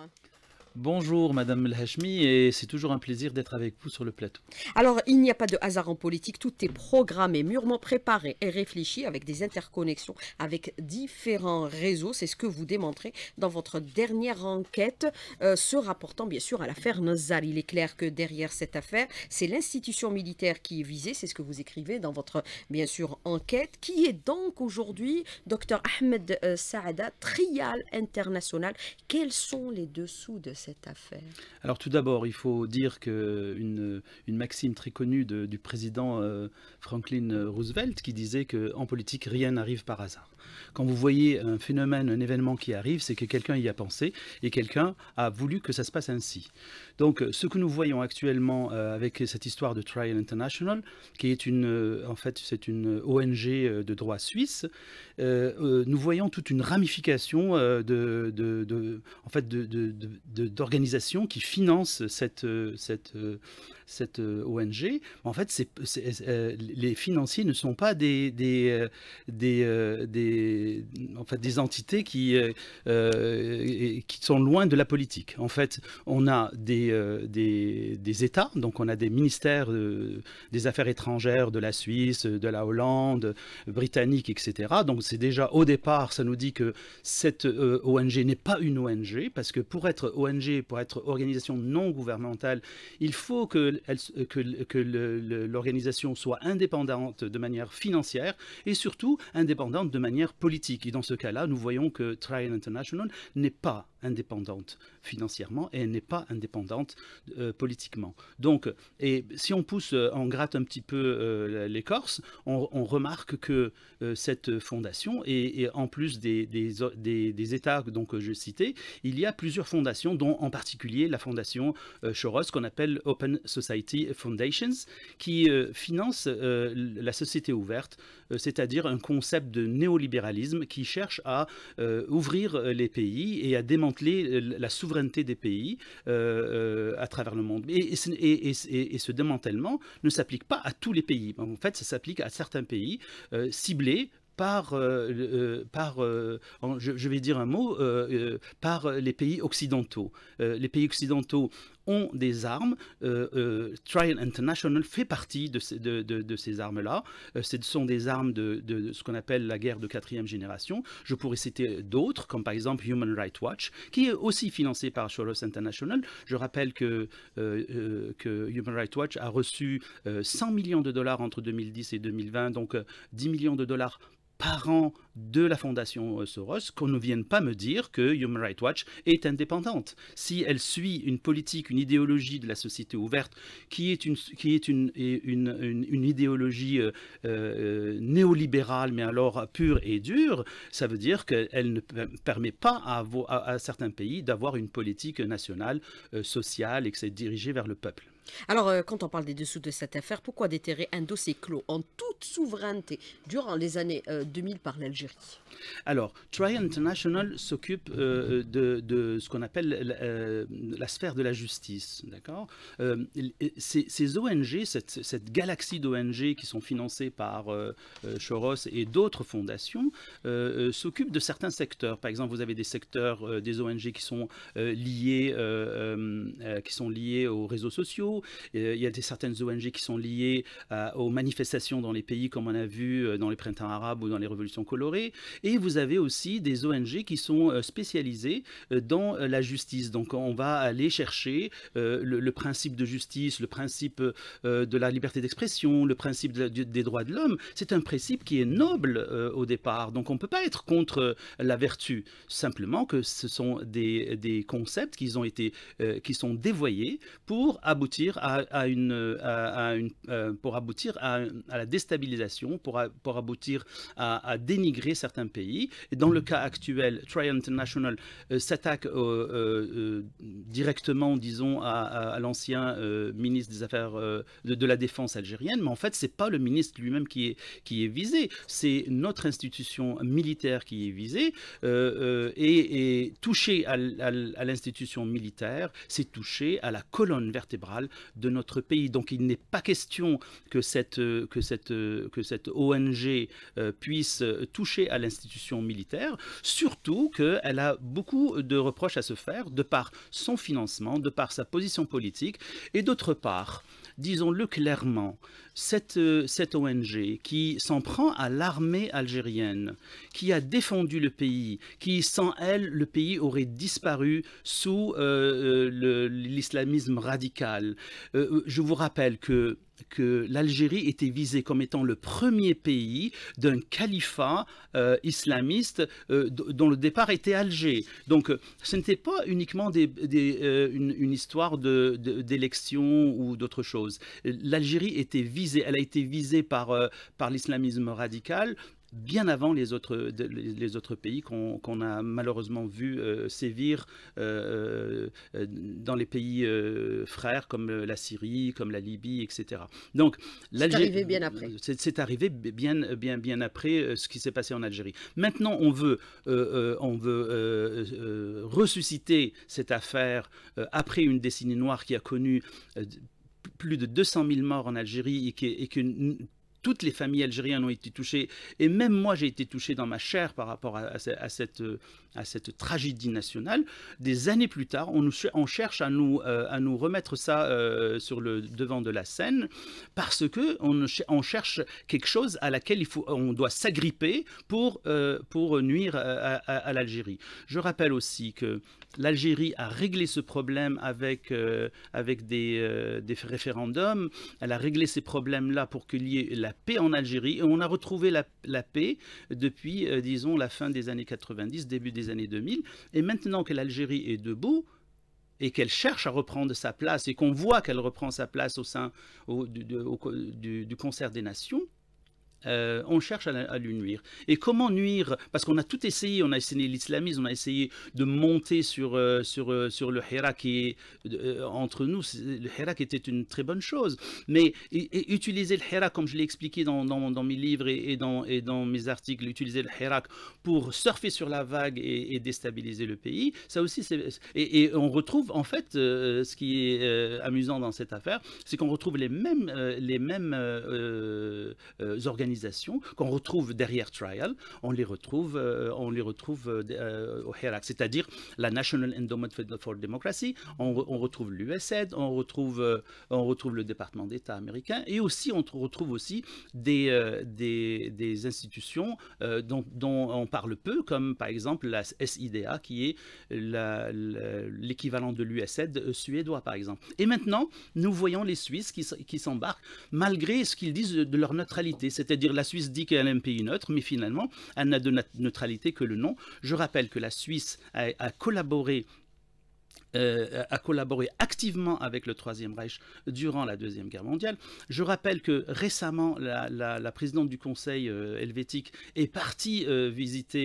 one. Bonjour Madame Hashmi et c'est toujours un plaisir d'être avec vous sur le plateau. Alors il n'y a pas de hasard en politique, tout est programmé, mûrement préparé et réfléchi avec des interconnexions, avec différents réseaux. C'est ce que vous démontrez dans votre dernière enquête, euh, se rapportant bien sûr à l'affaire Nazar. Il est clair que derrière cette affaire, c'est l'institution militaire qui est visée, c'est ce que vous écrivez dans votre bien sûr enquête, qui est donc aujourd'hui docteur Ahmed euh, Saada, trial international. Quels sont les dessous de alors tout d'abord, il faut dire qu'une une maxime très connue du président euh, Franklin Roosevelt qui disait qu'en politique, rien n'arrive par hasard. Quand vous voyez un phénomène, un événement qui arrive, c'est que quelqu'un y a pensé et quelqu'un a voulu que ça se passe ainsi. Donc ce que nous voyons actuellement euh, avec cette histoire de Trial International, qui est une, euh, en fait, c'est une ONG euh, de droit suisse, nous voyons toute une ramification de, en fait, d'organisations qui financent cette, cette, cette ONG. En fait, les financiers ne sont pas des, des, des en fait, des entités qui, euh, euh, qui sont loin de la politique. En fait, on a des, euh, des, des États, donc on a des ministères des Affaires étrangères de la Suisse, de la Hollande, britannique, etc. Donc c'est déjà au départ, ça nous dit que cette ONG n'est pas une ONG, parce que pour être ONG, pour être organisation non gouvernementale, il faut que, elle, que, que l'organisation soit indépendante de manière financière et surtout indépendante de manière politique. Et dans ce cas-là, nous voyons que Trial International n'est pas indépendante financièrement et elle n'est pas indépendante euh, politiquement. Donc, et si on pousse, on euh, gratte un petit peu euh, l'écorce, on, on, remarque que cette fondation, et, en plus des, des, États donc, que je citais, il y a plusieurs fondations, dont en particulier la fondation Choros, qu'on appelle Open Society Foundations, qui finance la société ouverte, c'est-à-dire un concept de néolibéralisme qui cherche à ouvrir les pays et à démanteler démanteler euh, la souveraineté des pays euh, euh, à travers le monde. Et, et, ce démantèlement ne s'applique pas à tous les pays. En fait, ça s'applique à certains pays ciblés par, par je, vais dire un mot, par les pays occidentaux. les pays occidentaux ont des armes. Euh, euh, Trial International fait partie de ces, armes-là. Euh, ce sont des armes de, ce qu'on appelle la guerre de quatrième génération. Je pourrais citer d'autres, comme par exemple Human Rights Watch, qui est aussi financé par Soros International. Je rappelle que, que Human Rights Watch a reçu 100 millions de dollars entre 2010 et 2020, donc 10 millions de dollars parents de la fondation euh, Soros qu'on ne vienne pas me dire que Human Rights Watch est indépendante. Si elle suit une politique, une idéologie de la société ouverte qui est une, qui est une, une, idéologie euh, euh, néolibérale, mais alors pure et dure, ça veut dire qu'elle ne permet pas à, certains pays d'avoir une politique nationale, sociale et que c'est dirigé vers le peuple. Alors, euh, quand on parle des dessous de cette affaire, pourquoi déterrer un dossier clos en toute souveraineté durant les années 2000 euh, par l'Algérie Alors, Try International s'occupe euh, de, ce qu'on appelle la sphère de la justice, d'accord ces, ONG, cette, galaxie d'ONG qui sont financées par Choros et d'autres fondations, s'occupent de certains secteurs. Par exemple, vous avez des secteurs, des ONG qui sont liés, qui sont liés aux réseaux sociaux, euh, il y a des, certaines ONG qui sont liées euh, aux manifestations dans les pays, comme on a vu euh, dans les printemps arabes ou dans les révolutions colorées. Et vous avez aussi des ONG qui sont spécialisées dans la justice. Donc on va aller chercher le, principe de justice, le principe de la liberté d'expression, le principe des droits de l'homme. C'est un principe qui est noble au départ. Donc on ne peut pas être contre la vertu. Simplement que ce sont des, des concepts qui, ont été, qui sont dévoyés pour aboutir à, une, euh, pour aboutir à, la déstabilisation, pour, pour aboutir à, dénigrer certains pays. Et dans le cas actuel, TRI International euh, s'attaque euh, directement, disons, à, l'ancien ministre des Affaires de, la Défense algérienne, mais en fait, c'est pas le ministre lui-même qui est, qui est visé, c'est notre institution militaire qui est visée. et, et toucher à l'institution militaire, c'est toucher à la colonne vertébrale de notre pays. Donc il n'est pas question que cette, euh, que cette, euh, que cette ONG euh, puisse toucher à l'institution militaire, surtout qu'elle a beaucoup de reproches à se faire de par son financement, de par sa position politique, et d'autre part, disons-le clairement, cette, euh, cette ONG qui s'en prend à l'armée algérienne, qui a défendu le pays, qui sans elle, le pays aurait disparu sous euh, euh, l'islamisme radical. je vous rappelle que que l'Algérie était visée comme étant le premier pays d'un califat islamiste dont le départ était Alger. Donc ce n'était pas uniquement des, une, histoire d'élection de, ou d'autre chose. L'Algérie était visée elle a été visée par, euh, par l'islamisme radical bien avant les autres, les autres pays qu'on a malheureusement vu euh, sévir euh, dans les pays frères comme la Syrie, comme la Libye, etc. Donc C'est arrivé bien après. C'est arrivé bien, bien, bien après ce qui s'est passé en Algérie. Maintenant, on veut, on veut ressusciter cette affaire après une décennie noire qui a connu plus de 200 000 morts en Algérie et, que, et qu'une toutes les familles algériennes ont été touchées, et même moi j'ai été touché dans ma chair par rapport à, cette, à cette tragédie nationale. Des années plus tard, on, nous, on cherche à nous, euh, à nous remettre ça euh, sur le devant de la scène, parce que on, cherche quelque chose à laquelle il faut, on doit s'agripper pour, euh, pour nuire à, l'Algérie. Je rappelle aussi que l'Algérie a réglé ce problème avec, avec des, des référendums, elle a réglé ces problèmes-là pour qu'il y ait la la paix en Algérie. Et on a retrouvé la, paix depuis, euh, disons, la fin des années 90, début des années 2000. Et maintenant que l'Algérie est debout, et qu'elle cherche à reprendre sa place et qu'on voit qu'elle reprend sa place au sein du, concert des nations, euh, on cherche à, lui nuire. Et comment nuire Parce qu'on a tout essayé, on a essayé l'islamisme, on a essayé de monter sur, euh, sur, euh, sur le Hira qui est entre nous. Le Hira était une très bonne chose. Mais utiliser le Hira, comme je l'ai expliqué dans, dans, dans, mes livres et, dans, et dans mes articles, utiliser le Hira pour surfer sur la vague et, déstabiliser le pays, ça aussi, et, on retrouve en fait ce qui est amusant dans cette affaire, c'est qu'on retrouve les mêmes, les mêmes organisations qu'on retrouve derrière Trial, on les retrouve, euh, on les retrouve euh, euh, au HERAC, c'est-à-dire la National Endowment for Democracy, on, retrouve l'USAID, on retrouve, on retrouve le département d'État américain, et aussi on retrouve aussi des, des, institutions dont, on parle peu, comme par exemple la SIDA, qui est l'équivalent de l'USAID suédois, par exemple. Et maintenant, nous voyons les Suisses qui, qui s'embarquent, malgré ce qu'ils disent de leur neutralité, c'est-à-dire dire la Suisse dit qu'elle est un pays neutre, mais finalement, elle n'a de neutralité que le nom. Je rappelle que la Suisse a, collaboré euh, a collaboré activement avec le Troisième Reich durant la Deuxième Guerre mondiale. Je rappelle que récemment, la, la, présidente du Conseil euh, helvétique est partie euh, visiter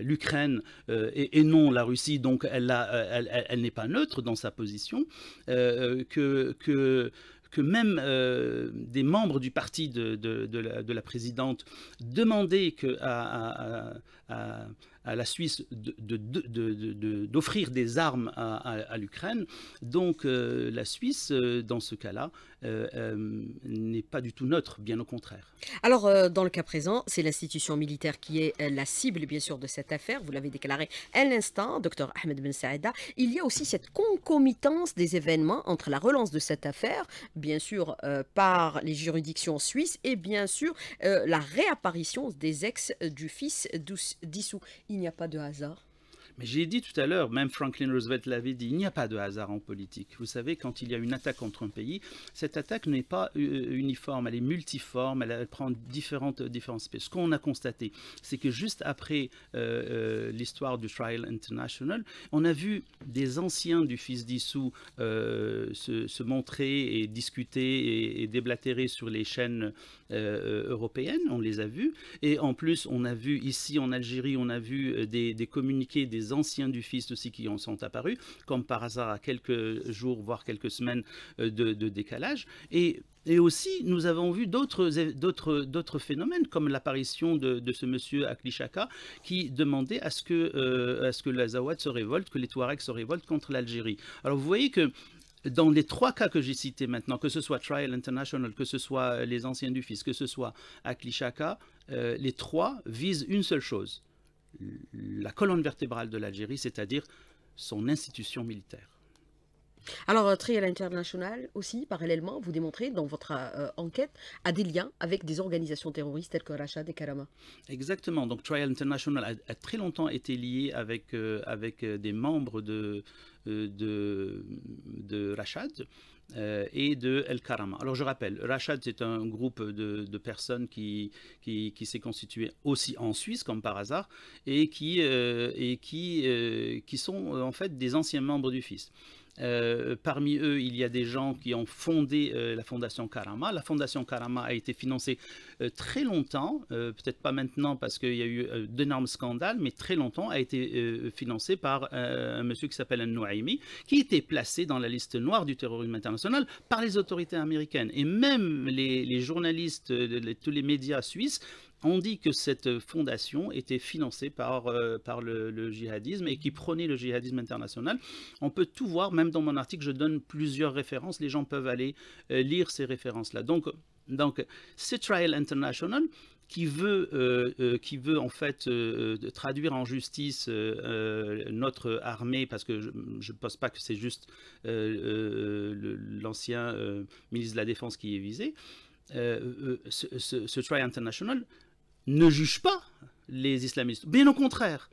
l'Ukraine et, non la Russie, donc elle, elle, elle n'est pas neutre dans sa position. que, que que même euh, des membres du parti de, la, présidente demandaient que, à, à la Suisse d'offrir de, des armes à, l'Ukraine. Donc euh, la Suisse, euh, dans ce cas-là, euh, n'est pas du tout neutre, bien au contraire. Alors, dans le cas présent, c'est l'institution militaire qui est la cible, bien sûr, de cette affaire. Vous l'avez déclaré à l'instant, docteur Ahmed Ben Saïda. Il y a aussi cette concomitance des événements entre la relance de cette affaire, bien sûr, par les juridictions suisses, et bien sûr, la réapparition des ex du fils dissous il n'y a pas de hasard. Mais j'ai dit tout à l'heure, même Franklin Roosevelt l'avait dit, il n'y a pas de hasard en politique. Vous savez, quand il y a une attaque contre un pays, cette attaque n'est pas euh, uniforme, elle est multiforme, elle, prend différentes, euh, différentes espèces. Ce qu'on a constaté, c'est que juste après euh, l'histoire du Trial International, on a vu des anciens du fils dissous se, montrer et discuter et, déblatérer sur les chaînes européennes, on les a vus. Et en plus, on a vu ici en Algérie, on a vu des communiqués, des anciens du Fils aussi qui en sont apparus, comme par hasard à quelques jours, voire quelques semaines euh, de, décalage. Et aussi, nous avons vu d'autres phénomènes, comme l'apparition de, ce monsieur Aklishaka, qui demandait à ce que, euh, que l'Azawad se révolte, que les Touaregs se révoltent contre l'Algérie. Alors vous voyez que dans les trois cas que j'ai cités maintenant, que ce soit Trial International, que ce soit les anciens du Fils, que ce soit Aklishaka, euh, les trois visent une seule chose, la colonne vertébrale de l'Algérie, c'est-à-dire son institution militaire. Alors, euh, Trial International aussi, parallèlement, vous démontrez dans votre euh, enquête a des liens avec des organisations terroristes telles que Rachad et Karama. Exactement. Donc, Trial International a, très longtemps été lié avec, euh, avec des membres de, de, de Rachad. Euh, et de El Karama. Alors je rappelle, Rachad c'est un groupe de, personnes qui, s'est constitué aussi en Suisse, comme par hasard, et qui, euh, euh, sont en fait des anciens membres du fils. Euh, parmi eux, il y a des gens qui ont fondé euh, la Fondation Karama. La Fondation Karama a été financée euh, très longtemps, peut-être pas maintenant parce qu'il y a eu d'énormes scandales, mais très longtemps a été financée par un monsieur qui s'appelle Nouaimi, qui était placé dans la liste noire du terrorisme international par les autorités américaines. Et même les, journalistes, de tous les médias suisses on dit que cette fondation était financée par, euh, par le, le, djihadisme et qui prônait le djihadisme international. On peut tout voir, même dans mon article, je donne plusieurs références, les gens peuvent aller euh, lire ces références-là. Donc, donc Trial International qui veut, euh, qui veut en fait traduire en justice notre armée, parce que je ne pense pas que c'est juste l'ancien ministre de la Défense qui est visé, ce, trial International ne juge pas les islamistes. Bien au contraire.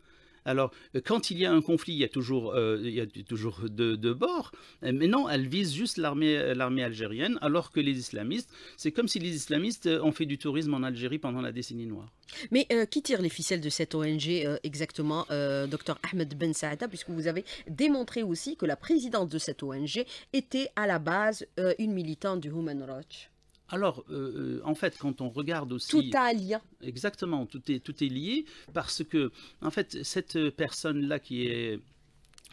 Alors, quand il y a un conflit, il y a toujours, euh, il y toujours deux, de bords. Mais non, elle vise juste l'armée algérienne, alors que les islamistes, c'est comme si les islamistes euh, ont fait du tourisme en Algérie pendant la décennie noire. Mais euh, qui tire les ficelles de cette ONG exactement, docteur Ahmed Ben Saada, puisque vous avez démontré aussi que la présidente de cette ONG était à la base une militante du Human Rights alors, euh, euh, en fait, quand on regarde aussi... Tout a un lien. Exactement, tout est, tout est lié, parce que, en fait, cette personne-là qui est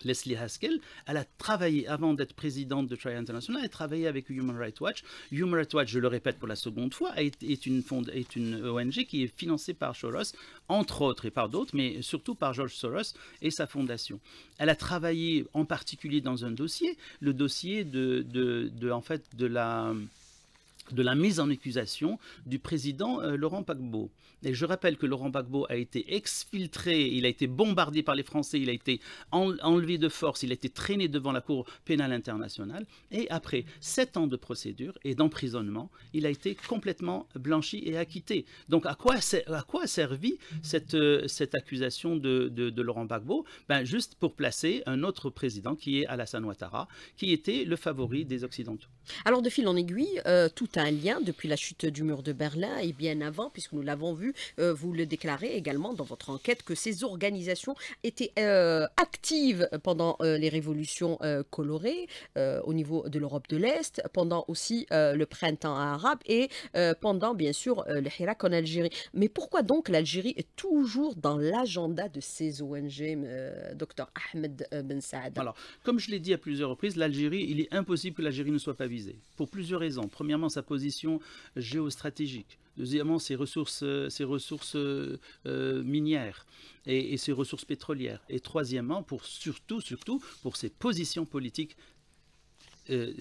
Leslie Haskell, elle a travaillé, avant d'être présidente de Try International, elle a travaillé avec Human Rights Watch. Human Rights Watch, je le répète pour la seconde fois, est, une, est une ONG qui est financée par Soros, entre autres et par d'autres, mais surtout par George Soros et sa fondation. Elle a travaillé en particulier dans un dossier, le dossier de, de, de en fait, de la de la mise en accusation du président euh, Laurent Gbagbo. Et je rappelle que Laurent Gbagbo a été exfiltré, il a été bombardé par les Français, il a été enlevé de force, il a été traîné devant la Cour pénale internationale. Et après sept ans de procédure et d'emprisonnement, il a été complètement blanchi et acquitté. Donc à quoi, à quoi a servi cette, euh, cette accusation de, Laurent Gbagbo ben, Juste pour placer un autre président qui est Alassane Ouattara, qui était le favori des Occidentaux. Alors de fil en aiguille, euh, tout un lien depuis la chute du mur de Berlin et bien avant, puisque nous l'avons vu, euh, vous le déclarez également dans votre enquête, que ces organisations étaient euh, actives pendant euh, les révolutions colorées au niveau de l'Europe de l'Est, pendant aussi le printemps arabe et pendant bien sûr le Hirak en Algérie. Mais pourquoi donc l'Algérie est toujours dans l'agenda de ces ONG, docteur Ahmed Ben Saad Alors, comme je l'ai dit à plusieurs reprises, l'Algérie, il est impossible que l'Algérie ne soit pas visée. Pour plusieurs raisons. Premièrement, ça position géostratégique. Deuxièmement, ses ressources, euh, ses ressources euh, euh, minières et, ses ressources pétrolières. Et troisièmement, pour surtout, surtout pour ses positions politiques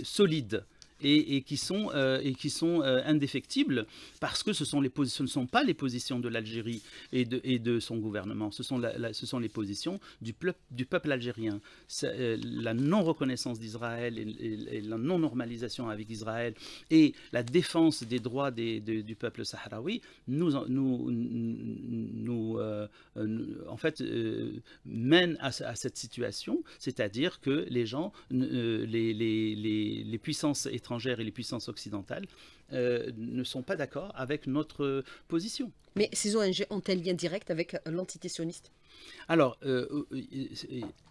solides et, qui sont, euh, et qui sont euh, indéfectibles parce que ce, sont les, ce ne sont pas les positions de l'Algérie et de, et de son gouvernement, ce sont, ce sont les positions du, du peuple algérien. Euh, la non-reconnaissance d'Israël et, la non-normalisation avec Israël et la défense des droits des, du peuple sahraoui nous, nous, nous, en fait, mène à, cette situation, c'est-à-dire que les gens, les, les, les, les puissances étrangères, et les puissances occidentales euh, ne sont pas d'accord avec notre position. Mais ces ONG ont un lien direct avec l'entité sioniste alors, euh, euh,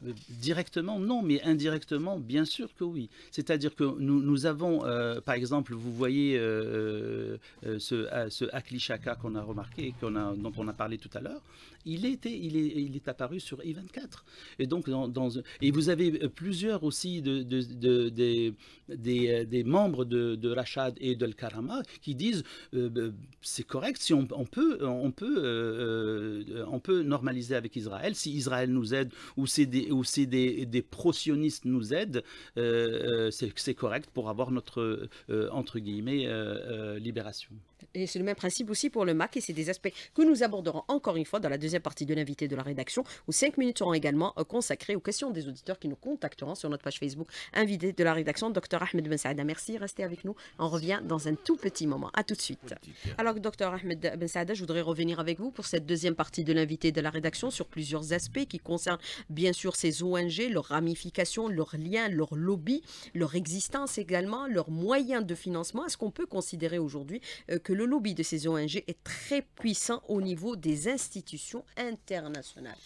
euh, directement, non, mais indirectement, bien sûr que oui. C'est-à-dire que nous, nous avons, par exemple, vous voyez ce, ce qu'on a remarqué, qu'on dont on a parlé tout à l'heure, il, était, il, est, il est apparu sur e I24. Et, donc, dans, et vous avez plusieurs aussi de, des, membres de, de Rachad et de Karama qui disent bah, c'est correct si on, on peut, on, peut, on peut normaliser avec Israël. Si Israël nous aide ou si des, ou des, pro-sionistes nous aident, euh, euh, c'est correct pour avoir notre, euh, entre guillemets, libération. Et c'est le même principe aussi pour le MAC, et c'est des aspects que nous aborderons encore une fois dans la deuxième partie de l'invité de la rédaction, où cinq minutes seront également euh, consacrées aux questions des auditeurs qui nous contacteront sur notre page Facebook. Invité de la rédaction, Dr Ahmed Ben Saada, merci, restez avec nous. On revient dans un tout petit moment. À tout de suite. Alors, Dr Ahmed Ben Saada, je voudrais revenir avec vous pour cette deuxième partie de l'invité de la rédaction sur plusieurs aspects qui concernent bien sûr ces ONG, leurs ramifications, leurs liens, leurs lobbies, leur existence également, leurs moyens de financement. Est-ce qu'on peut considérer aujourd'hui euh, que le lobby de ces ONG est très puissant au niveau des institutions internationales.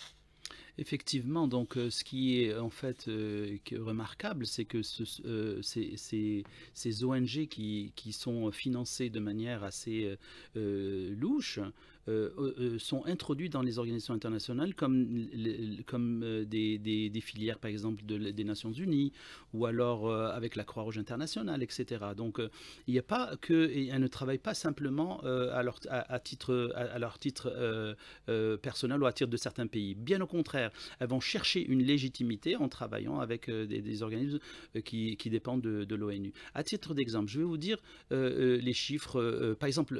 Effectivement, donc euh, ce qui est en fait euh, remarquable, c'est que euh, ces, ONG qui, qui, sont financées de manière assez louche euh, euh, euh, sont introduits dans les organisations internationales comme, comme des, filières, par exemple, des Nations Unies, ou alors avec la Croix-Rouge internationale, etc. Donc, il n'y a pas que, elles ne travaillent pas simplement à, leur, à, titre, à, leur titre personnel ou à titre de certains pays. Bien au contraire, elles vont chercher une légitimité en travaillant avec des, organismes qui, qui dépendent de, l'ONU. À titre d'exemple, je vais vous dire les chiffres. par exemple,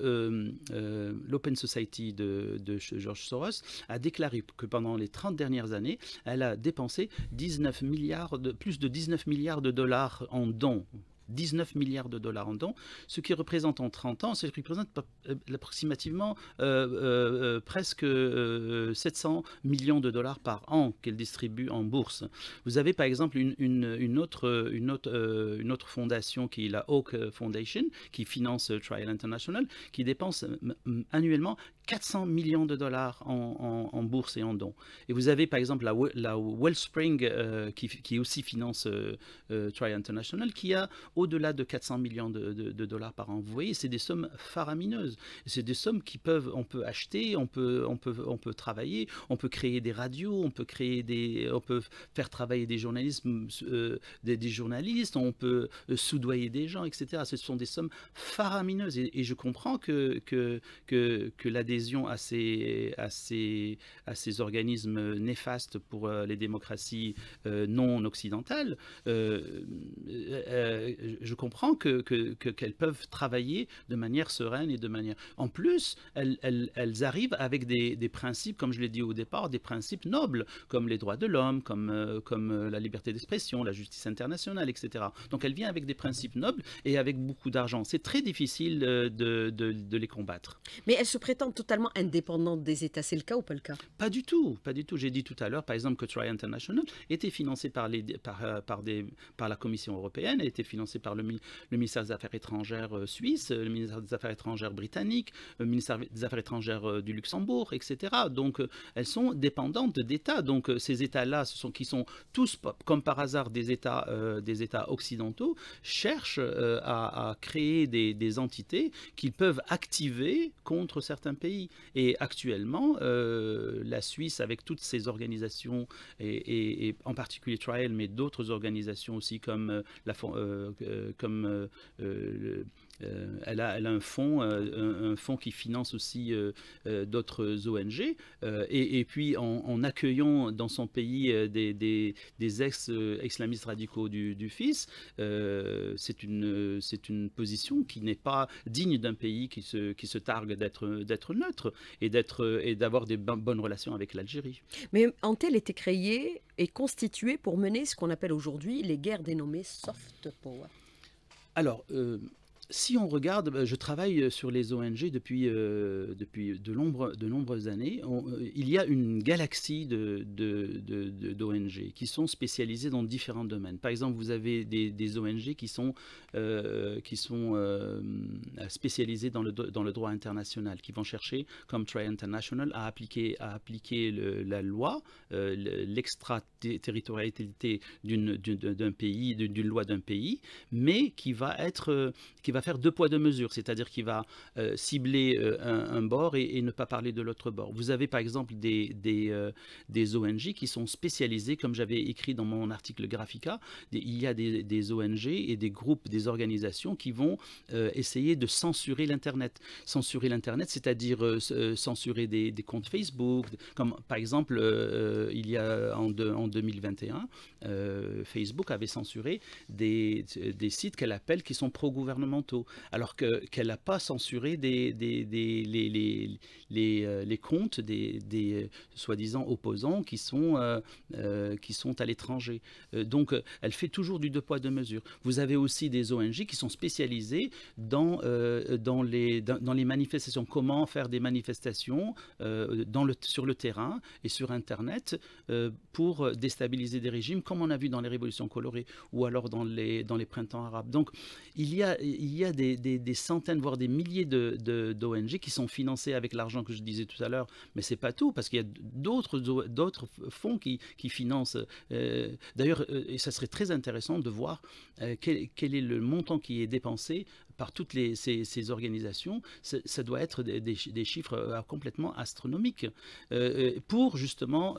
l'Open Society de, de George Soros, a déclaré que pendant les 30 dernières années, elle a dépensé 19 milliards de, plus de 19 milliards de dollars en dons 19 milliards de dollars en dons, ce qui représente en 30 ans, ce qui représente euh, approximativement euh, euh, presque 700 millions de dollars par an qu'elle distribue en bourse. Vous avez par exemple une, autre, une, autre, une autre fondation qui est la Oak Foundation, qui finance Trial International, qui dépense annuellement 400 millions de dollars en, bourse et en dons. Et vous avez par exemple la, la Wellspring euh, qui, qui, aussi finance euh, euh Try International qui a au-delà de 400 millions de, dollars par an. Vous voyez, c'est des sommes faramineuses. C'est des sommes qui peuvent, on peut acheter, on peut, on peut, on peut travailler, on peut créer des radios, on peut créer des, on peut faire travailler des journalistes, euh, des, journalistes, on peut soudoyer des gens, etc. Ce sont des sommes faramineuses. Et, je comprends que que que, que la à ces, à, ces, organismes néfastes pour euh, les démocraties euh, non occidentales, euh, je comprends qu'elles que, que, peuvent travailler de manière sereine et de manière... En plus, elles, arrivent avec des, principes, comme je l'ai dit au départ, des principes nobles, comme les droits de l'homme, comme, comme la liberté d'expression, la justice internationale, etc. Donc elle vient avec des principes nobles et avec beaucoup d'argent. C'est très difficile de, les combattre. Mais elles se prétendent totalement indépendante des États. C'est le cas ou pas le cas Pas du tout, pas du tout. J'ai dit tout à l'heure, par exemple, que Try International était financé par, les, par, euh, par, des, par la Commission européenne, était financée par le, le ministère des Affaires étrangères euh, suisse, le ministère des Affaires étrangères britannique, euh, le ministère des Affaires étrangères du Luxembourg, etc. Donc, elles sont dépendantes d'États. Donc, ces États-là, ce sont, qui sont tous, comme par hasard, des États, des États occidentaux, cherchent à, créer des entités qu'ils peuvent activer contre certains pays. Et actuellement, euh, la Suisse, avec toutes ses organisations, et, en particulier Trial, mais d'autres organisations aussi comme, euh, la, euh, comme euh, elle, a, un fonds, euh, un, qui finance aussi euh, d'autres ONG. Et, puis, en, accueillant dans son pays des, ex-islamistes radicaux du, du FIS, c'est une, une, position qui n'est pas digne d'un pays qui se, qui se targue d'être neutre et d'avoir des bonnes relations avec l'Algérie. Mais Antel était créé et constitué pour mener ce qu'on appelle aujourd'hui les guerres dénommées soft power. Alors, si on regarde, bah, je travaille euh, sur les ONG depuis, euh, depuis de, de nombreuses années. Euh, il y a une galaxie d'ONG de, de, qui sont spécialisées dans différents domaines. Par exemple, vous avez des, ONG qui sont, qui sont spécialisées dans le, dans le droit international, qui vont chercher, comme Try International, à appliquer, à appliquer la loi, l'extraterritorialité d'un pays, d'une loi d'un pays, mais qui va être... Qui va faire deux poids, deux mesures, c'est-à-dire qu'il va euh, cibler euh, un, bord et, ne pas parler de l'autre bord. Vous avez par exemple des, des, euh, ONG qui sont spécialisées, comme j'avais écrit dans mon article Graphica, il y a des, ONG et des groupes, des organisations qui vont essayer de censurer l'Internet. Censurer l'Internet, c'est-à-dire censurer des, comptes Facebook, comme par exemple il y a en, 2021, Facebook avait censuré des, des sites qu'elle appelle qui sont pro gouvernement alors qu'elle n'a pas censuré des, euh, les, comptes des, euh, soi-disant opposants qui sont, euh, qui sont à l'étranger. donc elle fait toujours du deux poids, deux mesures. Vous avez aussi des ONG qui sont spécialisées dans, dans, les, dans, les manifestations, comment faire des manifestations dans le, sur le terrain et sur Internet pour déstabiliser des régimes, comme on a vu dans les révolutions colorées ou alors dans les, dans les printemps arabes. Donc il y a, il y a des, centaines, voire des milliers d'ONG de, qui sont financées avec l'argent que je disais tout à l'heure, mais c'est pas tout, parce qu'il y a d'autres fonds qui, financent. Euh, d'ailleurs, euh, et ça serait très intéressant de voir euh, quel, est le montant qui est dépensé par toutes ces, organisations, ça doit être des, chiffres euh, complètement astronomiques euh, euh, pour justement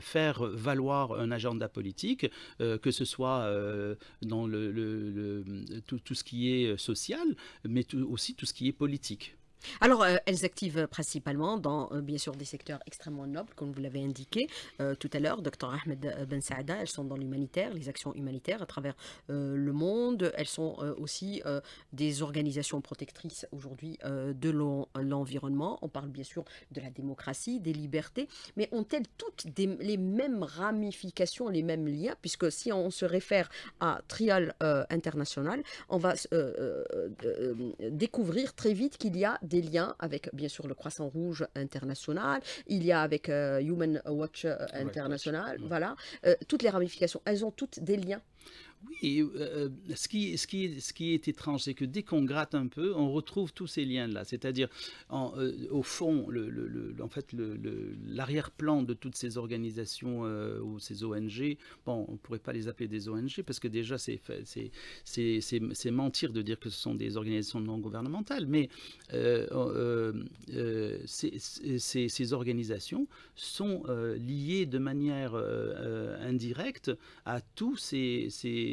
faire valoir un agenda politique, que ce soit dans le, tout, ce qui est social, mais aussi tout ce qui est politique. Alors, euh, elles activent euh, principalement dans, euh, bien sûr, des secteurs extrêmement nobles, comme vous l'avez indiqué tout à l'heure, Dr Ahmed Ben Saada. Elles sont dans l'humanitaire, les actions humanitaires à travers le monde. Elles sont aussi des organisations protectrices aujourd'hui de l'environnement. On parle bien sûr de la démocratie, des libertés, mais ont-elles toutes les mêmes ramifications, les mêmes liens Puisque si on se réfère à Trial International, on va découvrir très vite qu'il y a des liens avec, bien sûr, le Croissant Rouge international, il y a avec euh, euh, Human Watch International, voilà. Euh, toutes les ramifications, elles ont toutes des liens. Oui, euh, ce, qui, est étrange, c'est que dès qu'on gratte un peu, on retrouve tous ces liens-là. C'est-à-dire, euh, au fond, l'arrière-plan de toutes ces organisations euh, ou ces ONG, bon, on ne pourrait pas les appeler des ONG parce que déjà, c'est mentir de dire que ce sont des organisations non gouvernementales, mais ces, organisations sont liées de manière indirecte à tous ces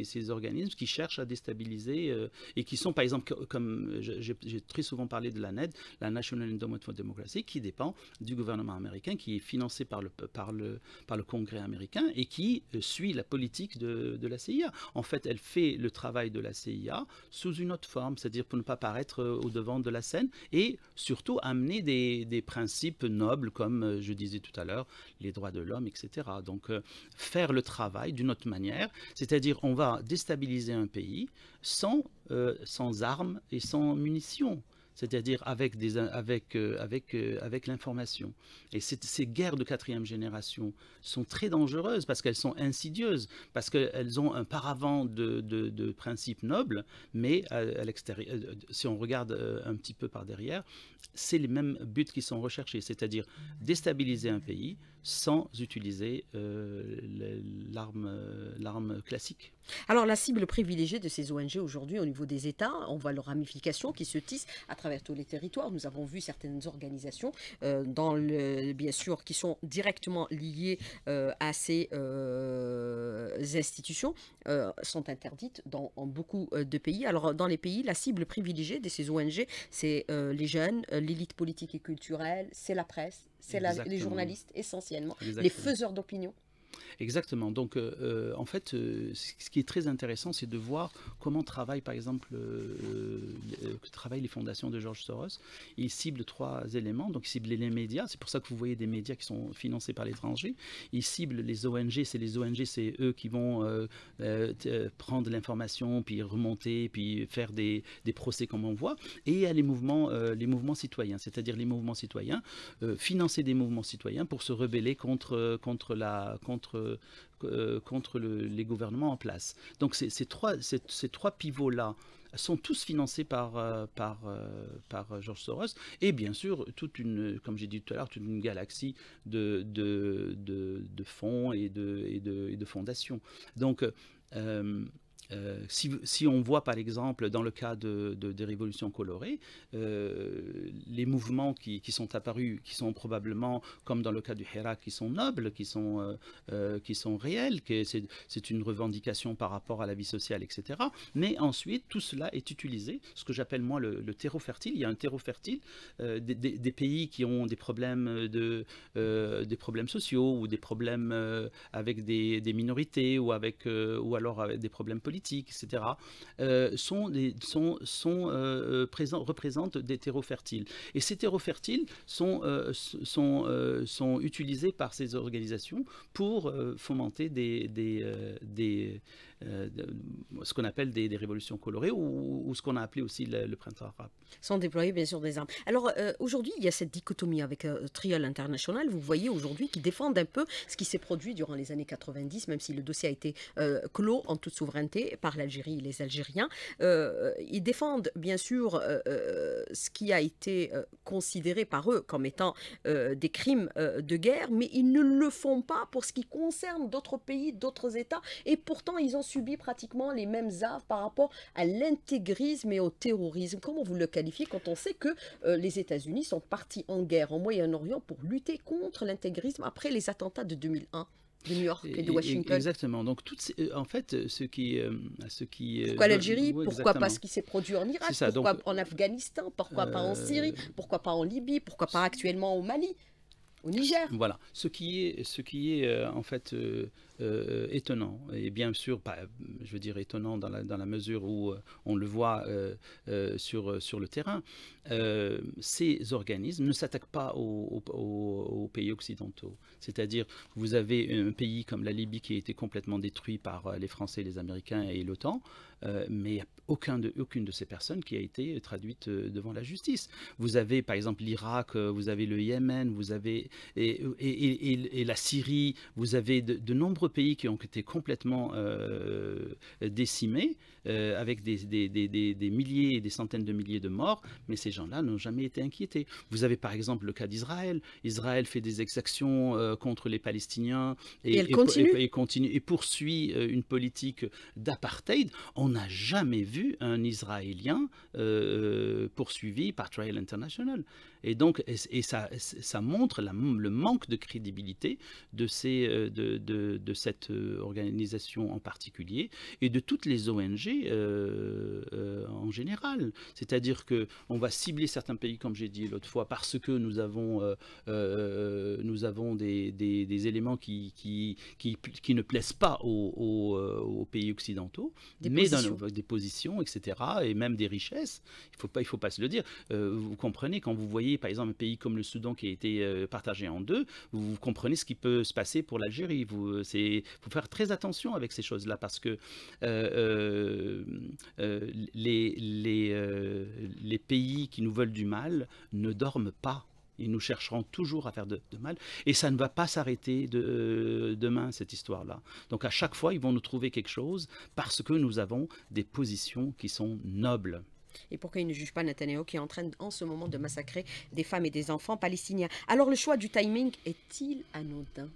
ces, organismes qui cherchent à déstabiliser euh, et qui sont, par exemple, comme j'ai très souvent parlé de la NED, la National Endowment for Democracy, qui dépend du gouvernement américain, qui est financé par le, par le, par le Congrès américain et qui euh, suit la politique de, de la CIA. En fait, elle fait le travail de la CIA sous une autre forme, c'est-à-dire pour ne pas paraître euh, au devant de la scène et surtout amener des, des principes nobles comme je disais tout à l'heure, les droits de l'homme, etc. Donc faire le travail d'une autre manière, c'est-à-dire on va déstabiliser un pays sans, euh, sans armes et sans munitions c'est-à-dire avec, des, avec, euh, avec, euh, avec l'information. Et ces guerres de quatrième génération sont très dangereuses parce qu'elles sont insidieuses, parce qu'elles ont un paravent de, de, principes nobles, mais à l'extérieur, si on regarde un petit peu par derrière, c'est les mêmes buts qui sont recherchés, c'est-à-dire déstabiliser un pays sans utiliser euh, euh, l'arme classique. Alors la cible privilégiée de ces ONG aujourd'hui au niveau des États, on voit leurs ramifications qui se tissent à travers tous les territoires. Nous avons vu certaines organisations, euh, dans bien sûr, qui sont directement liées à ces institutions, sont interdites dans beaucoup de pays. Alors dans les pays, la cible privilégiée de ces ONG, c'est les jeunes, euh, l'élite politique et culturelle, c'est la presse, c'est les journalistes essentiellement, les faiseurs d'opinion. Exactement. Donc, euh, euh, en fait, euh, ce qui est très intéressant, c'est de voir comment travaillent, par exemple, les fondations de George Soros. Ils ciblent trois éléments. Donc, ils ciblent les médias. C'est pour ça que vous voyez des médias qui sont financés par l'étranger. Ils ciblent les ONG. C'est les ONG, c'est eux qui vont prendre l'information, puis remonter, puis faire des, des, procès comme on voit. Et il y a les mouvements, les mouvements citoyens, c'est-à-dire les mouvements citoyens, financer des mouvements citoyens pour se rebeller contre, contre la... Contre contre, euh, les gouvernements en place. Donc ces, trois, pivots-là sont tous financés par, euh, par, euh, par George Soros et bien sûr toute une, comme j'ai dit tout à l'heure, toute une galaxie de, de, fonds et de, et de, fondations. Donc euh, si, on voit par exemple dans le cas de, des révolutions colorées, euh, les mouvements qui, sont apparus, qui sont probablement, comme dans le cas du Héra qui sont nobles, qui sont, euh, qui sont réels, c'est une revendication par rapport à la vie sociale, etc. Mais ensuite, tout cela est utilisé, ce que j'appelle moi le, terreau fertile. Il y a un terreau fertile des, pays qui ont des problèmes, de, des problèmes sociaux ou des problèmes avec des, minorités ou, avec, ou alors avec des problèmes politiques etc., euh, sont, des, sont, sont euh, euh, représentent des terreaux fertiles. Et ces terreaux fertiles sont, sont, utilisés par ces organisations pour fomenter des euh, ce qu'on appelle des, révolutions colorées ou, ce qu'on a appelé aussi le, printemps arabe. Sans déployer bien sûr des armes. Alors euh, aujourd'hui, il y a cette dichotomie avec euh, Trial International, vous voyez aujourd'hui, qui défendent un peu ce qui s'est produit durant les années 90, même si le dossier a été euh, clos en toute souveraineté par l'Algérie et les Algériens. ils défendent bien sûr ce qui a été considéré par eux comme étant des crimes de guerre, mais ils ne le font pas pour ce qui concerne d'autres pays, d'autres États, et pourtant ils ont subit pratiquement les mêmes armes par rapport à l'intégrisme et au terrorisme. Comment vous le qualifiez quand on sait que euh, les États-Unis sont partis en guerre en Moyen-Orient pour lutter contre l'intégrisme après les attentats de 2001 de New York et de Washington. Exactement. Donc, toutes euh, en fait, euh, ce qui. Ce qui pourquoi l'Algérie Pourquoi pas ce qui s'est produit en Irak Pourquoi en Afghanistan Pourquoi pas en Syrie Pourquoi pas en Libye Pourquoi pas actuellement au Mali Au Niger Voilà. Ce qui est, ce qui est en fait. Euh, étonnant. Et bien sûr, bah, je veux dire étonnant dans la, dans la mesure où euh, on le voit euh, sur, sur le terrain, ces organismes ne s'attaquent pas aux, pays occidentaux. C'est-à-dire, vous avez un pays comme la Libye qui a été complètement détruit par les Français, les Américains et l'OTAN, mais aucun de, aucune de ces personnes qui a été traduite devant la justice. Vous avez par exemple l'Irak, vous avez le Yémen, vous avez et, et, et, la Syrie, vous avez de, de nombreux pays qui ont été complètement euh, décimés, euh, avec des, des, milliers et des centaines de milliers de morts, mais ces gens-là n'ont jamais été inquiétés. Vous avez par exemple le cas d'Israël. Israël fait des exactions euh, contre les Palestiniens et, et, continue. Et, et, poursuit une politique d'apartheid. On n'a jamais vu un Israélien poursuivi par Trial International. Et donc, et, ça, ça montre le manque de crédibilité de, ces, euh, de, de, de, cette euh, organisation en particulier et de toutes les ONG euh, en général. C'est-à-dire que on va cibler certains pays, comme j'ai dit l'autre fois, parce que nous avons, nous avons des, des, éléments qui, qui, qui, qui, ne plaisent pas aux, pays occidentaux, mais dans des positions, etc., et même des richesses. Il ne faut, pas, il faut pas se le dire. vous comprenez, quand vous voyez par exemple un pays comme le Soudan qui a été euh, partagé en deux, vous comprenez ce qui peut se passer pour l'Algérie. Il euh, faut faire très attention avec ces choses-là parce que euh, les, les, pays qui nous veulent du mal ne dorment pas. Ils nous chercheront toujours à faire de, mal. Et ça ne va pas s'arrêter demain, cette histoire-là. Donc à chaque fois, ils vont nous trouver quelque chose parce que nous avons des positions qui sont nobles. Et pourquoi il ne juge pas Netanyahu qui est en train en ce moment de massacrer des femmes et des enfants palestiniens Alors le choix du timing est-il anodin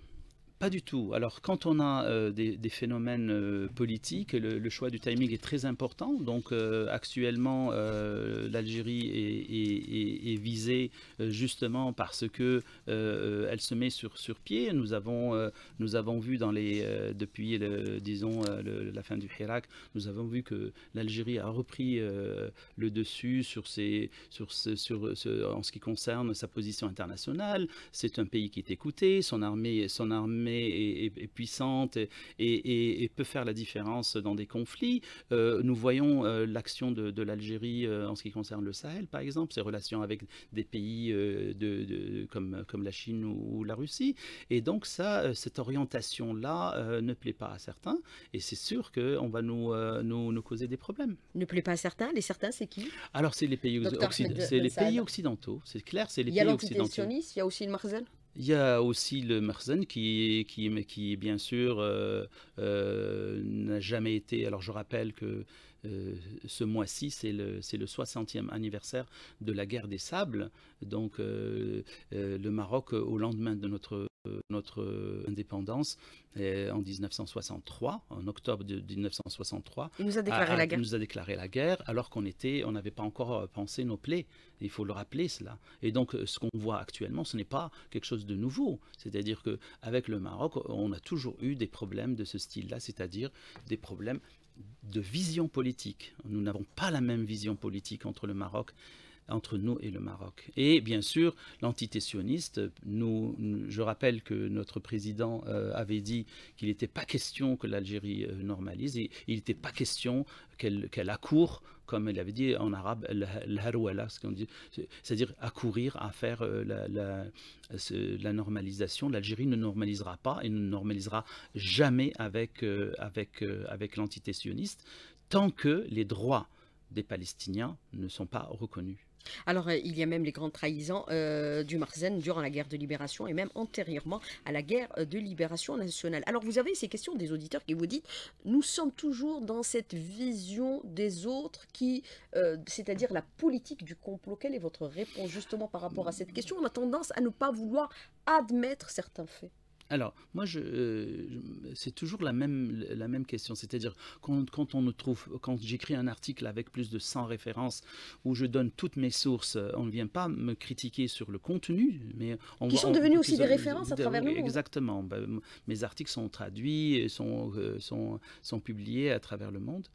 pas du tout. Alors, quand on a euh, des, phénomènes euh, politiques, le, choix du timing est très important. Donc, euh, actuellement, l'Algérie est, est, visée justement parce que elle se met sur, sur pied. Nous avons, nous avons vu dans les, depuis, le, disons, la fin du Hirak, nous avons vu que l'Algérie a repris le dessus sur ses, sur, sur ce, en ce qui concerne sa position internationale. C'est un pays qui est écouté, son armée, son armée et est, puissante et, peut faire la différence dans des conflits. Euh, nous voyons euh, l'action de, l'Algérie euh, en ce qui concerne le Sahel, par exemple, ses relations avec des pays de, comme, comme la Chine ou, la Russie. Et donc ça, cette orientation-là ne plaît pas à certains. Et c'est sûr qu'on va nous, nous, causer des problèmes. Ne plaît pas à certains Les certains, c'est qui Alors c'est les pays, occidentaux. C'est les pays occidentaux, c'est clair, c'est les pays occidentaux. Il y a l'antité il y a aussi le Marzel il y a aussi le Mersen qui, qui, qui, bien sûr, euh, euh, n'a jamais été. Alors, je rappelle que euh, ce mois-ci, c'est le, le 60e anniversaire de la guerre des sables. Donc, le Maroc, au lendemain de notre euh, notre euh, indépendance euh, en 1963, en octobre de 1963. Il nous a déclaré la guerre. nous a déclaré la guerre alors qu'on était, on n'avait pas encore pensé nos plaies. Il faut le rappeler cela. Et donc ce qu'on voit actuellement, ce n'est pas quelque chose de nouveau. C'est-à-dire que avec le Maroc, on a toujours eu des problèmes de ce style-là, c'est-à-dire des problèmes de vision politique. Nous n'avons pas la même vision politique entre le Maroc entre nous et le Maroc. Et bien sûr, l'entité sioniste, je rappelle que notre président euh, avait dit qu'il n'était pas question que l'Algérie euh, normalise, il n'était pas question qu'elle accourt comme elle avait dit en arabe, l'harouala, c'est-à-dire accourir à faire euh, la, normalisation. L'Algérie ne normalisera pas et ne normalisera jamais avec, avec, avec l'entité sioniste tant que les droits des Palestiniens ne sont pas reconnus. Alors, euh, il y a même les grands trahisants euh, du Marzen durant la guerre de libération et même antérieurement à la guerre euh, de libération nationale. Alors, vous avez ces questions des auditeurs qui vous disent nous sommes toujours dans cette vision des autres qui, c'est-à-dire la politique du complot. Quelle est votre réponse justement par rapport à cette question On a tendance à ne pas vouloir admettre certains faits. Alors, moi, euh, c'est toujours la même, question. C'est-à-dire, quand, on trouve, quand j'écris un article avec plus de 100 références, où je donne toutes mes sources, euh, on ne vient pas me critiquer sur le contenu, mais Qui sont devenus aussi des références à travers le monde. Exactement. Ben, mes articles sont traduits, euh, sont, sont, publiés à travers le monde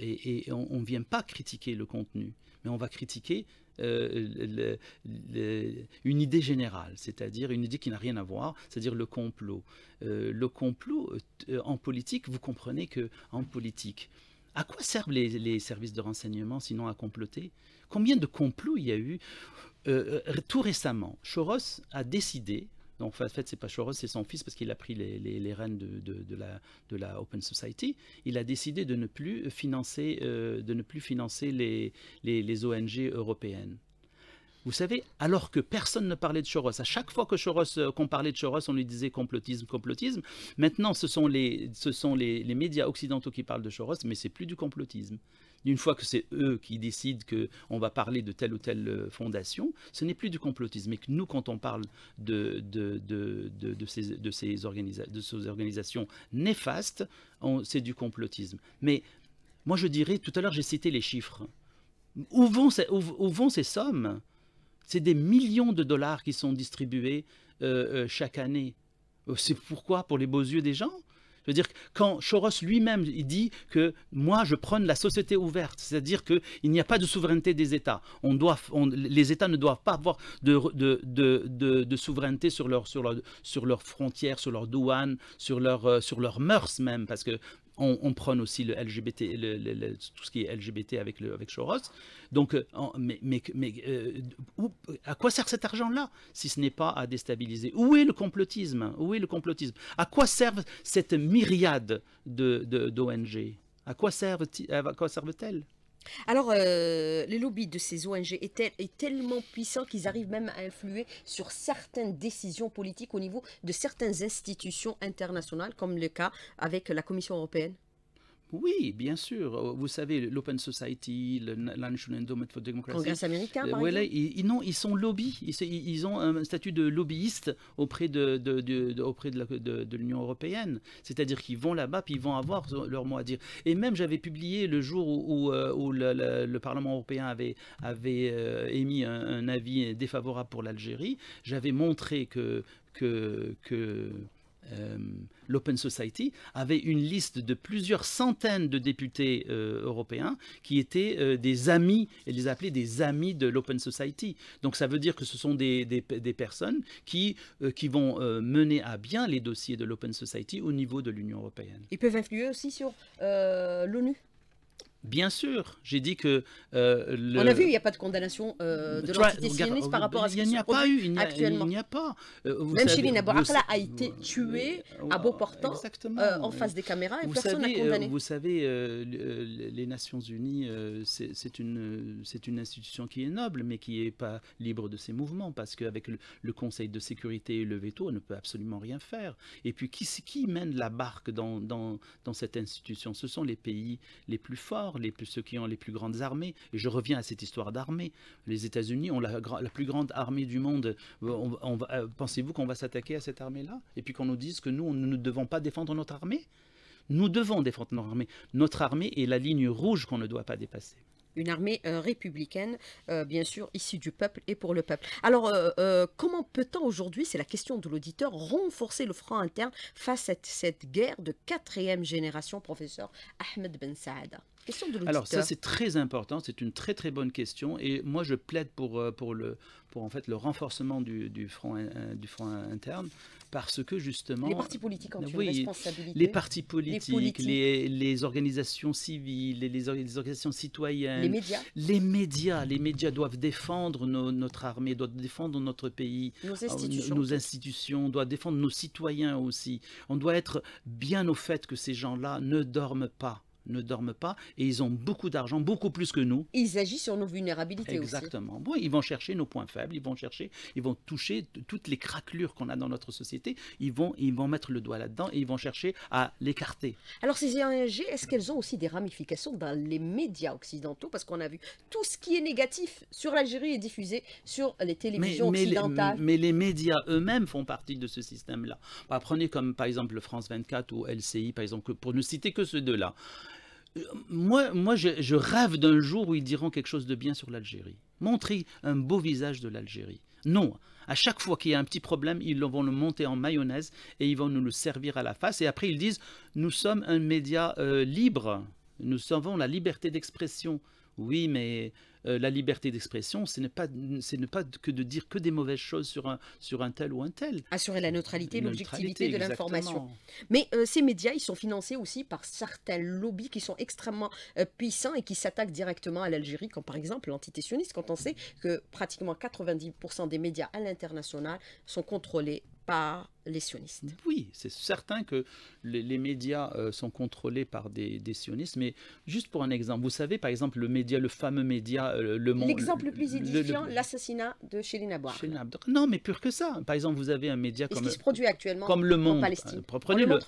et on ne vient pas critiquer le contenu mais on va critiquer euh, une idée générale, c'est-à-dire une idée qui n'a rien à voir, c'est-à-dire le complot. Euh, le complot euh, en politique, vous comprenez que en politique, à quoi servent les, les services de renseignement sinon à comploter Combien de complots il y a eu tout récemment Choros a décidé donc en fait, c'est pas Choros, c'est son fils parce qu'il a pris les, rênes de, de, la, Open Society. Il a décidé de ne plus financer, euh, de ne plus financer les, ONG européennes. Vous savez, alors que personne ne parlait de Choros, à chaque fois que euh, qu'on parlait de Choros, on lui disait complotisme, complotisme. Maintenant, ce sont les, ce sont les, médias occidentaux qui parlent de Choros, mais c'est plus du complotisme une fois que c'est eux qui décident qu'on va parler de telle ou telle euh, fondation, ce n'est plus du complotisme. Et que nous, quand on parle de, ces, organisations néfastes, c'est du complotisme. Mais moi, je dirais, tout à l'heure, j'ai cité les chiffres. Où vont ces, sommes C'est des millions de dollars qui sont distribués euh, euh, chaque année. C'est pourquoi Pour les beaux yeux des gens veux dire, quand Choros lui-même dit que moi, je prône la société ouverte, c'est-à-dire qu'il n'y a pas de souveraineté des États. On doit, les États ne doivent pas avoir de, de, souveraineté sur leurs sur sur frontières, sur leurs douanes, sur leurs euh, sur mœurs même, parce que on, prône aussi le LGBT, tout ce qui est LGBT avec, le, avec Soros. Donc, euh, mais, mais, mais euh, à quoi sert cet argent-là si ce n'est pas à déstabiliser Où est le complotisme Où est le complotisme À quoi servent cette myriade d'ONG quoi À quoi servent-elles alors, euh, les lobbies de ces ONG est, est tellement puissant qu'ils arrivent même à influer sur certaines décisions politiques au niveau de certaines institutions internationales, comme le cas avec la Commission européenne oui, bien sûr. Euh, vous savez, l'Open Society, le National Endowment for Democracy. Congrès américain, euh, par ils, non, ils sont lobby. Ils, ont un statut de lobbyiste auprès de, de, de l'Union européenne. C'est-à-dire qu'ils vont là-bas, puis ils vont avoir leur mot à dire. Et même, j'avais publié le jour où, où, euh, le, Parlement européen avait, avait émis un, avis défavorable pour l'Algérie, j'avais montré que, que, que euh, l'Open Society, avait une liste de plusieurs centaines de députés euh, européens qui étaient euh, des amis, et les appelait des amis de l'Open Society. Donc ça veut dire que ce sont des, personnes qui, qui vont mener à bien les dossiers de l'Open Society au niveau de l'Union européenne. Ils peuvent influer aussi sur l'ONU Bien sûr, j'ai dit que. Euh, on a vu, il n'y a pas de condamnation euh, de l'entité sioniste par rapport à ce qui se il n'y a, actuellement. Il n'y a pas. Euh, Même Shirin Abu a été tué euh, à beau portant en face des caméras et personne n'a condamné. Vous savez, les Nations Unies, c'est une, une institution qui est noble, mais qui n'est pas libre de ses mouvements, parce qu'avec le, Conseil de sécurité et le veto, on ne peut absolument rien faire. Et puis, qui, qui mène la barque dans cette institution Ce sont les pays les plus forts ceux qui ont les plus grandes armées. Et je reviens à cette histoire d'armée. Les États-Unis ont la, plus grande armée du monde. Euh, pensez-vous qu'on va s'attaquer à cette armée-là Et puis qu'on nous dise que nous, nous ne devons pas défendre notre armée Nous devons défendre notre armée. Notre armée est la ligne rouge qu'on ne doit pas dépasser une armée euh, républicaine, euh, bien sûr, issue du peuple et pour le peuple. Alors, comment peut-on aujourd'hui, c'est la question de l'auditeur, renforcer le front interne face à cette guerre de quatrième génération, professeur Ahmed Ben Saada alors ça c'est très important, c'est une très très bonne question et moi je plaide pour, euh, pour, le, pour en fait le renforcement du, du front, euh, du front interne parce que justement... Les partis politiques ont euh, une responsabilité. Les partis politiques, les, les, organisations civiles, les, les, organisations citoyennes. Les médias. Les médias, doivent défendre notre armée, doivent défendre notre pays. Nos institutions. nos institutions, doivent défendre nos citoyens aussi. On doit être bien au fait que ces gens-là ne dorment pas ne dorment pas et ils ont beaucoup d'argent, beaucoup plus que nous. Ils agissent sur nos vulnérabilités Exactement. aussi. Exactement. ils vont chercher nos points faibles, ils vont chercher, ils vont toucher toutes les craquelures qu'on a dans notre société, ils vont, ils vont mettre le doigt là-dedans et ils vont chercher à l'écarter. Alors ces ING, e est-ce qu'elles ont aussi des ramifications dans les médias occidentaux Parce qu'on a vu tout ce qui est négatif sur l'Algérie est diffusé sur les télévisions mais, occidentales. mais les médias eux-mêmes font partie de ce système-là. Bah, prenez comme par exemple France 24 ou LCI, par exemple, pour ne citer que ceux là moi, moi je, rêve d'un jour où ils diront quelque chose de bien sur l'Algérie. Montrer un beau visage de l'Algérie. Non, à chaque fois qu'il y a un petit problème, ils vont le monter en mayonnaise et ils vont nous le servir à la face. Et après, ils disent, nous sommes un média euh, libre, nous savons la liberté d'expression. Oui, mais euh, la liberté d'expression, ce n'est pas, c'est ne pas que de dire que des mauvaises choses sur un, sur un tel ou un tel. Assurer la neutralité, l'objectivité de l'information. Mais euh, ces médias, ils sont financés aussi par certains lobbies qui sont extrêmement euh, puissants et qui s'attaquent directement à l'Algérie, comme par exemple l'entité sioniste, quand on sait que pratiquement 90% des médias à l'international sont contrôlés par les sionistes. Oui, c'est certain que les, médias euh, sont contrôlés par des, sionistes, mais juste pour un exemple, vous savez par exemple le média, le fameux média euh, Le Monde. L'exemple le plus édifiant, l'assassinat de Shelly Abouar. Non, mais pur que ça. Par exemple, vous avez un média comme. Qui se produit actuellement comme le Monde. En Palestine. Euh, prenez, le,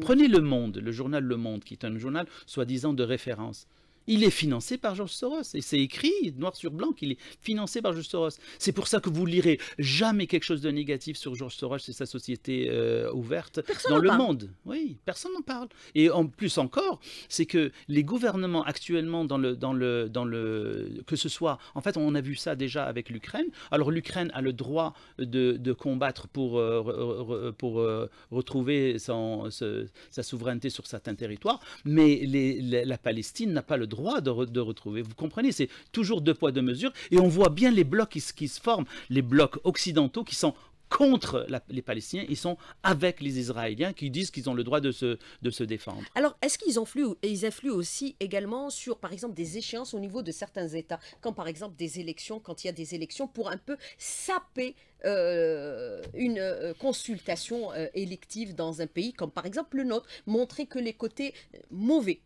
prenez le Monde, le journal Le Monde, qui est un journal soi-disant de référence. Il est financé par George Soros. Et c'est écrit noir sur blanc qu'il est financé par George Soros. C'est pour ça que vous lirez jamais quelque chose de négatif sur George Soros et sa société euh, ouverte dans le monde. Oui, personne n'en parle. Et en plus encore, c'est que les gouvernements actuellement dans le dans le dans le que ce soit en fait on a vu ça déjà avec l'Ukraine. Alors l'Ukraine a le droit de, de combattre pour euh, pour euh, retrouver sa souveraineté sur certains territoires, mais les, la Palestine n'a pas le droit de, retrouver. Vous comprenez, c'est toujours deux poids, deux mesures. Et on voit bien les blocs qui, qui se forment, les blocs occidentaux qui sont contre les Palestiniens, ils sont avec les Israéliens qui disent qu'ils ont le droit de se, de se défendre. Alors, est-ce qu'ils et ils influent aussi également sur, par exemple, des échéances au niveau de certains États, quand par exemple des élections, quand il y a des élections, pour un peu saper euh, une euh, consultation euh, élective dans un pays, comme par exemple le nôtre, montrer que les côtés mauvais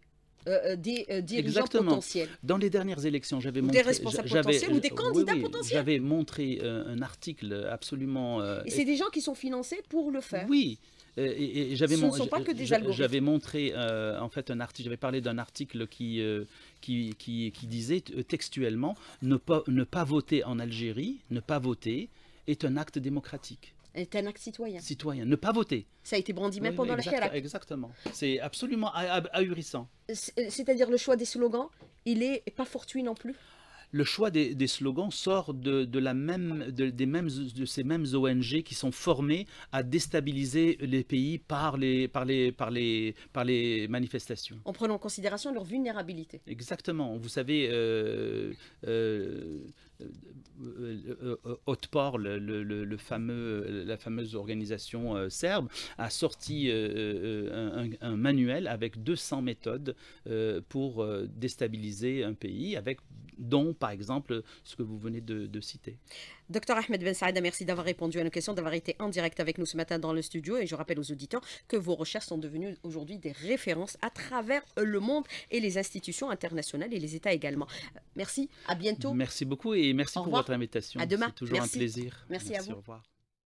euh, euh, des euh, Exactement. Dans les dernières élections, j'avais montré... Des responsables des candidats potentiels. J'avais montré euh, un article absolument... et c'est des gens qui sont financés pour le faire. Oui. Et, et, et j'avais montré en fait un article, j'avais parlé d'un article qui, qui, qui, qui, disait textuellement ne pas, ne pas voter en Algérie, ne pas voter est un acte démocratique. C'est un acte citoyen. Citoyen, ne pas voter. Ça a été brandi même pendant la Chirac. Exactement. C'est absolument ahurissant. C'est-à-dire le choix des slogans, il est pas fortuit non plus le choix des, slogans sort de, la même, des mêmes, de ces mêmes ONG qui sont formées à déstabiliser les pays par les, par les, par les, par les manifestations. En prenant en considération leur vulnérabilité. Exactement. Vous savez, euh, euh, euh, euh le, fameux, la fameuse organisation euh, serbe, a sorti un, manuel avec 200 méthodes pour déstabiliser un pays, avec dont par exemple ce que vous venez de, citer. Docteur Ahmed Ben Saïda, merci d'avoir répondu à nos questions, d'avoir été en direct avec nous ce matin dans le studio. Et je rappelle aux auditeurs que vos recherches sont devenues aujourd'hui des références à travers le monde et les institutions internationales et les États également. Euh, merci, à bientôt. Merci beaucoup et merci pour votre invitation. À demain. C'est toujours un plaisir. Merci, à vous. Au revoir.